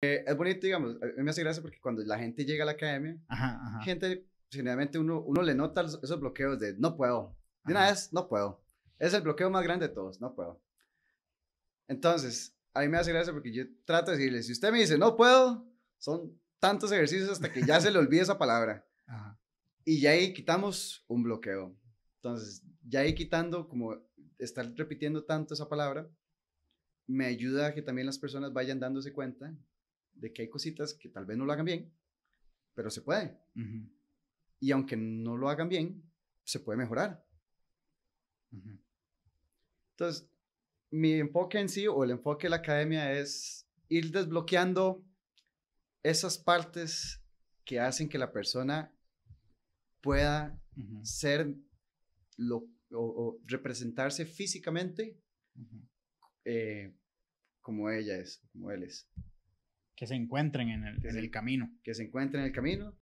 Eh, es bonito, digamos, a mí me hace gracia porque cuando la gente llega a la academia, gente, generalmente uno, uno le nota esos bloqueos de no puedo, de una vez, no puedo. Es el bloqueo más grande de todos, no puedo. Entonces, a mí me hace gracia porque yo trato de decirle, si usted me dice no puedo, son tantos ejercicios hasta que ya se le olvide esa palabra. Y ya ahí quitamos un bloqueo. Entonces, ya ahí quitando, como estar repitiendo tanto esa palabra, me ayuda a que también las personas vayan dándose cuenta de que hay cositas que tal vez no lo hagan bien, pero se puede. Y aunque no lo hagan bien, se puede mejorar. Entonces, mi enfoque en sí o el enfoque de la academia es ir desbloqueando esas partes que hacen que la persona pueda ser lo, o, representarse físicamente eh, como ella es, como él es que se encuentren en el, el camino. Que se encuentren en el camino.